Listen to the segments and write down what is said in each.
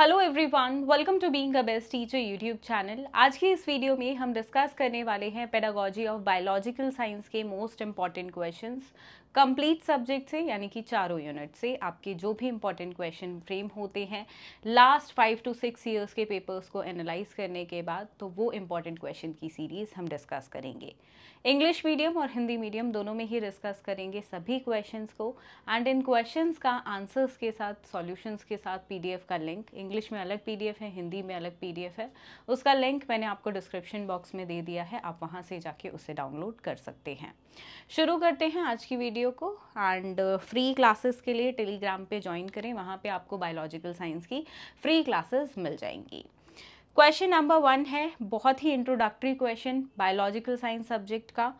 Hello everyone welcome to being a best teacher YouTube channel आज की इस video में हम डिस्कस करने वाले हैं पेडागोजी ऑफ बायोलॉजिकल साइंस के most important questions complete subject से यानी कि चारों यूनिट से आपके जो भी इंपॉर्टेंट क्वेश्चन फ्रेम होते हैं last five to six years के पेपर्स को एनालाइज करने के बाद तो वो इंपॉर्टेंट क्वेश्चन की सीरीज़ हम डिस्कस करेंगे इंग्लिश मीडियम और हिंदी मीडियम दोनों में ही डिस्कस करेंगे सभी क्वेश्चंस को एंड इन क्वेश्चंस का आंसर्स के साथ सॉल्यूशंस के साथ पीडीएफ का लिंक इंग्लिश में अलग पीडीएफ है हिंदी में अलग पीडीएफ है उसका लिंक मैंने आपको डिस्क्रिप्शन बॉक्स में दे दिया है आप वहाँ से जाके उसे डाउनलोड कर सकते हैं शुरू करते हैं आज की वीडियो वीडियो को एंड फ्री क्लासेस के लिए टेलीग्राम पे ज्वाइन करें वहाँ पे आपको बायोलॉजिकल साइंस की फ्री क्लासेस मिल जाएंगी क्वेश्चन नंबर वन है बहुत ही introductory question biological science subject का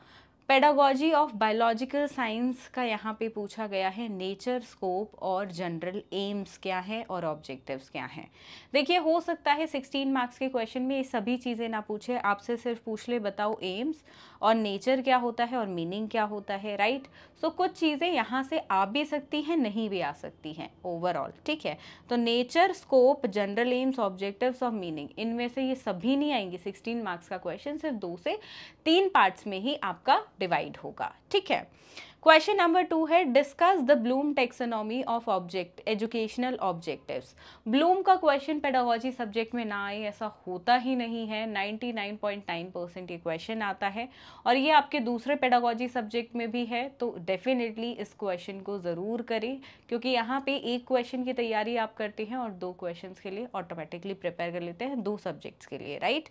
पेडागोजी ऑफ बायोलॉजिकल साइंस का यहाँ पे पूछा गया है नेचर स्कोप और जनरल एम्स क्या है और ऑब्जेक्टिव्स क्या हैं देखिए हो सकता है 16 मार्क्स के क्वेश्चन में ये सभी चीज़ें ना पूछे आपसे सिर्फ पूछ ले बताओ एम्स और नेचर क्या होता है और मीनिंग क्या होता है राइट सो so, कुछ चीज़ें यहाँ से आ भी सकती हैं नहीं भी आ सकती हैं ओवरऑल ठीक है तो nature scope general aims objective और मीनिंग इनमें से ये सभी नहीं आएंगी सिक्सटीन मार्क्स का क्वेश्चन सिर्फ दो से तीन पार्ट्स में ही आपका डिवाइड होगा ठीक है क्वेश्चन नंबर टू है discuss the Bloom taxonomy of object educational objectives Bloom का क्वेश्चन पेडागोजी सब्जेक्ट में ना आए ऐसा होता ही नहीं है 99.9 परसेंट ये क्वेश्चन आता है और ये आपके दूसरे पेडागोजी सब्जेक्ट में भी है तो डेफिनेटली इस क्वेश्चन को ज़रूर करें क्योंकि यहाँ पे एक क्वेश्चन की तैयारी आप करते हैं और दो क्वेश्चन के लिए ऑटोमेटिकली प्रिपेयर कर लेते हैं दो सब्जेक्ट्स के लिए right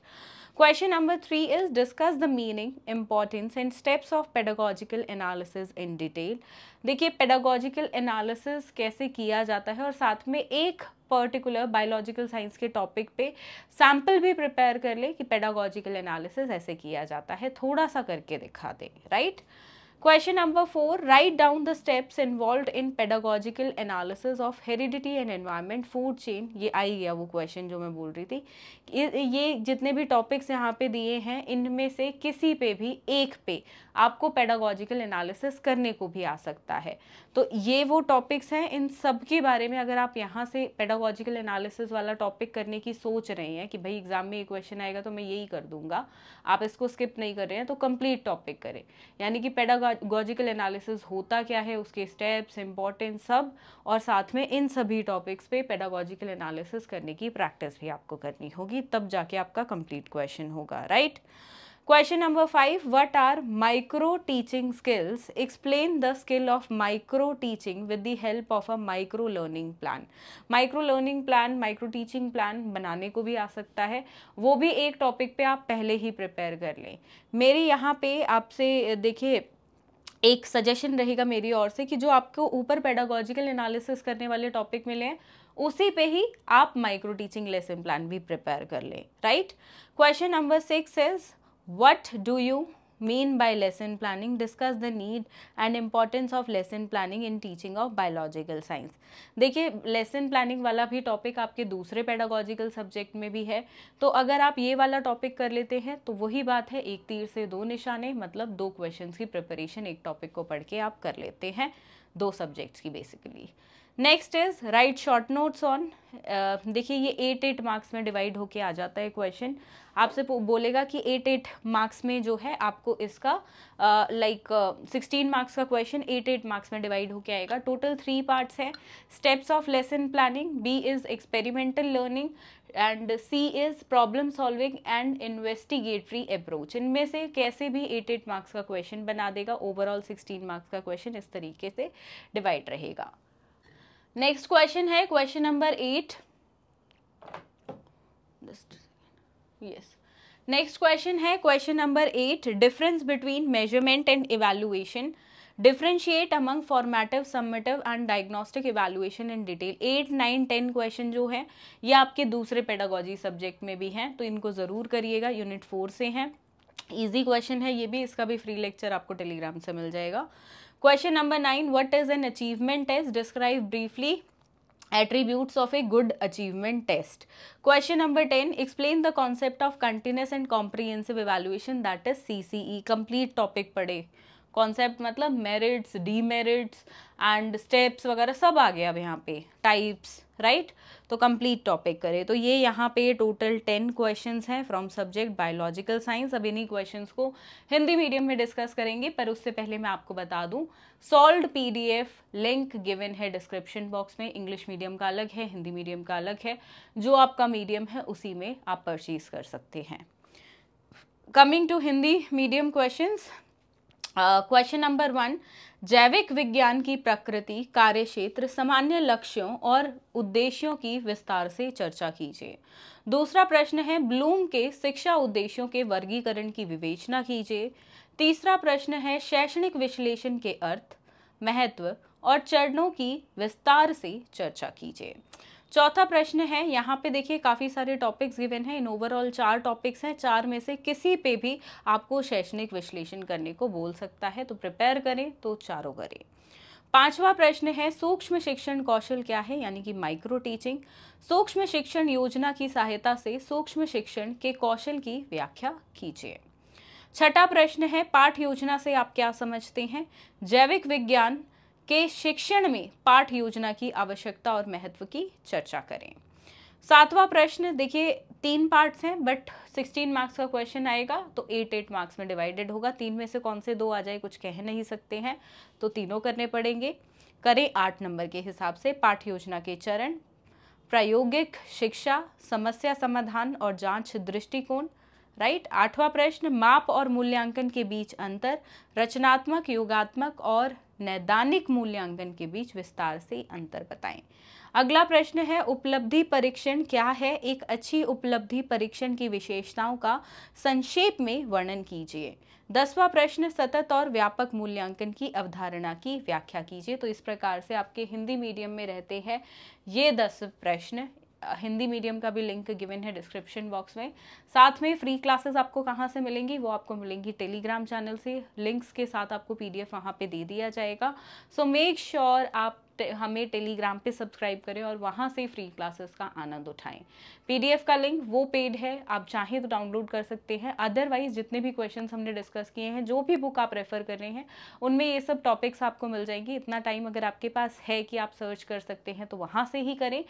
question number three is discuss the meaning importance and steps of pedagogical analysis in detail देखिए पेडागोजिकल एनालिसिस कैसे किया जाता है और साथ में एक पर्टिकुलर बायोलॉजिकल साइंस के टॉपिक पे सैम्पल भी प्रिपेयर कर ले कि पेडागोजिकल एनालिसिस ऐसे किया जाता है थोड़ा सा करके दिखा दें right right? Question number four write down the steps involve in pedagogical analysis of heredity and environment food chain ये आई गया वो क्वेश्चन जो मैं बोल रही थी ये जितने भी टॉपिक्स यहाँ पे दिए हैं इनमें से किसी पे भी एक पे आपको पेडागोजिकल एनालिसिस करने को भी आ सकता है तो ये वो टॉपिक्स हैं इन सब के बारे में अगर आप यहाँ से पेडागोजिकल एनालिसिस वाला टॉपिक करने की सोच रहे हैं कि भाई एग्जाम में ये क्वेश्चन आएगा तो मैं यही कर दूंगा आप इसको स्किप नहीं कर रहे हैं तो कंप्लीट टॉपिक करें यानी कि पेडागो एस्ट्रोलॉजिकल एनालिसिस होता क्या है उसके स्टेप्स इम्पॉर्टेंस सब और साथ में इन सभी टॉपिक्स पे पेडागोजिकल एनालिसिस करने की प्रैक्टिस भी आपको करनी होगी तब जाके आपका कंप्लीट क्वेश्चन होगा right question number five what are micro teaching skills explain the skill of micro teaching with the help of a micro learning plan micro learning plan micro teaching plan बनाने को भी आ सकता है वो भी एक topic पे आप पहले ही प्रिपेयर कर लें मेरी यहाँ पे आपसे देखिए एक सजेशन रहेगा मेरी ओर से कि जो आपको ऊपर पेडागोजिकल एनालिसिस करने वाले टॉपिक मिले हैं उसी पे ही आप माइक्रो टीचिंग लेसन प्लान भी प्रिपेयर कर लें right question number six is what do you mean by lesson planning discuss the need and importance of lesson planning in teaching of biological science देखिए lesson planning वाला भी topic आपके दूसरे pedagogical subject में भी है तो अगर आप ये वाला topic कर लेते हैं तो वही बात है एक तीर से दो निशाने मतलब दो questions की preparation एक topic को पढ़ के आप कर लेते हैं दो subjects की basically next is write short notes on देखिए ये एट एट मार्क्स में डिवाइड होके आ जाता है क्वेश्चन आपसे बोलेगा कि एट एट मार्क्स में जो है आपको इसका लाइक सिक्सटीन मार्क्स का क्वेश्चन एट एट मार्क्स में डिवाइड होके आएगा टोटल थ्री पार्ट्स हैं steps of lesson planning B is experimental learning and C is problem solving and investigatory approach इनमें से कैसे भी एट एट मार्क्स का क्वेश्चन बना देगा ओवरऑल सिक्सटीन मार्क्स का क्वेश्चन इस तरीके से डिवाइड रहेगा नेक्स्ट क्वेश्चन है question number eight yes next question है question number eight difference between measurement and evaluation differentiate among formative summative and diagnostic evaluation in detail eight nine ten question जो है ये आपके दूसरे पेडागोजी सब्जेक्ट में भी हैं तो इनको ज़रूर करिएगा यूनिट फोर से हैं ईजी क्वेश्चन है ये भी इसका भी फ्री लेक्चर आपको टेलीग्राम से मिल जाएगा question number nine what is an achievement test describe briefly attributes of a good achievement test question number ten explain the concept of continuous and comprehensive evaluation that is C C complete topic पढ़े concept मतलब merits demerits and steps वगैरह सब आ गया अब यहाँ पे types right तो कंप्लीट टॉपिक करें तो ये यहाँ पे टोटल टेन क्वेश्चंस हैं फ्रॉम सब्जेक्ट बायोलॉजिकल साइंस अब इन्हीं क्वेश्चंस को हिंदी मीडियम में डिस्कस करेंगे पर उससे पहले मैं आपको बता दूं सॉल्व पीडीएफ लिंक गिवन है डिस्क्रिप्शन बॉक्स में इंग्लिश मीडियम का अलग है हिंदी मीडियम का अलग है जो आपका मीडियम है उसी में आप परचेज कर सकते हैं coming to Hindi medium questions question number one जैविक विज्ञान की प्रकृति कार्य क्षेत्र सामान्य लक्ष्यों और उद्देश्यों की विस्तार से चर्चा कीजिए दूसरा प्रश्न है ब्लूम के शिक्षा उद्देश्यों के वर्गीकरण की विवेचना कीजिए तीसरा प्रश्न है शैक्षणिक विश्लेषण के अर्थ महत्व और चरणों की विस्तार से चर्चा कीजिए चौथा प्रश्न है यहाँ पे देखिए काफ़ी सारे टॉपिक्स गिवन हैं इन ओवरऑल चार टॉपिक्स हैं चार में से किसी पे भी आपको शैक्षणिक विश्लेषण करने को बोल सकता है तो प्रिपेयर करें तो चारों करें पांचवा प्रश्न है सूक्ष्म शिक्षण कौशल क्या है यानी कि माइक्रो टीचिंग सूक्ष्म शिक्षण योजना की सहायता से सूक्ष्म शिक्षण के कौशल की व्याख्या कीजिए छठा प्रश्न है पाठ योजना से आप क्या समझते हैं जैविक विज्ञान के शिक्षण में पाठ योजना की आवश्यकता और महत्व की चर्चा करें सातवां प्रश्न देखिए तीन पार्ट्स हैं बट 16 मार्क्स का क्वेश्चन आएगा तो एट एट मार्क्स में डिवाइडेड होगा तीन में से कौन से दो आ जाए कुछ कह नहीं सकते हैं तो तीनों करने पड़ेंगे करें आठ नंबर के हिसाब से पाठ योजना के चरण प्रायोगिक शिक्षा समस्या समाधान और जांच दृष्टिकोण राइट आठवां प्रश्न माप और मूल्यांकन के बीच अंतर रचनात्मक योगात्मक और नैदानिक मूल्यांकन के बीच विस्तार से अंतर बताएं अगला प्रश्न है उपलब्धि परीक्षण क्या है एक अच्छी उपलब्धि परीक्षण की विशेषताओं का संक्षेप में वर्णन कीजिए दसवां प्रश्न सतत और व्यापक मूल्यांकन की अवधारणा की व्याख्या कीजिए तो इस प्रकार से आपके हिंदी मीडियम में रहते हैं ये दस प्रश्न हिंदी मीडियम का भी लिंक गिवन है डिस्क्रिप्शन बॉक्स में साथ में फ्री क्लासेस आपको कहाँ से मिलेंगी वो आपको मिलेंगी टेलीग्राम चैनल से लिंक्स के साथ आपको पीडीएफ वहाँ पर दे दिया जाएगा सो मेक श्योर आप हमें टेलीग्राम पे सब्सक्राइब करें और वहाँ से फ्री क्लासेस का आनंद उठाएं पीडीएफ का लिंक वो पेड है आप चाहें तो डाउनलोड कर सकते हैं अदरवाइज जितने भी क्वेश्चन हमने डिस्कस किए हैं जो भी बुक आप रेफर कर रहे हैं उनमें ये सब टॉपिक्स आपको मिल जाएंगी इतना टाइम अगर आपके पास है कि आप सर्च कर सकते हैं तो वहाँ से ही करें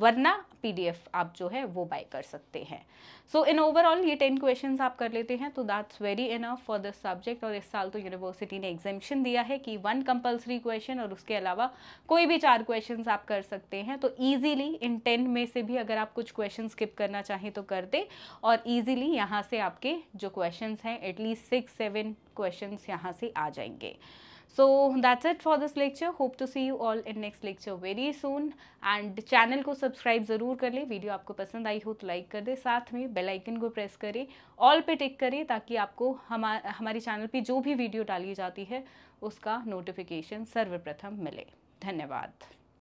वरना पी आप जो है वो बाय कर सकते हैं सो इन ओवरऑल ये टेन क्वेश्चन आप कर लेते हैं तो that's very enough for this subject और इस साल तो यूनिवर्सिटी ने एग्जामिशन दिया है कि वन कंपल्सरी क्वेश्चन और उसके अलावा कोई भी चार क्वेश्चन आप कर सकते हैं तो ईजिली इन टेन में से भी अगर आप कुछ क्वेश्चन स्किप करना चाहें तो कर दें और ईजिली यहाँ से आपके जो क्वेश्चन हैं एटलीस्ट सिक्स सेवन क्वेश्चन यहाँ से आ जाएंगे so that's it for this lecture hope to see you all in next lecture very soon and channel को सब्सक्राइब ज़रूर कर लें वीडियो आपको पसंद आई हो तो लाइक कर दें साथ में बेल आइकन को प्रेस करें ऑल पे टिक करें ताकि आपको हम हमारे चैनल पे जो भी वीडियो डाली जाती है उसका नोटिफिकेशन सर्वप्रथम मिले धन्यवाद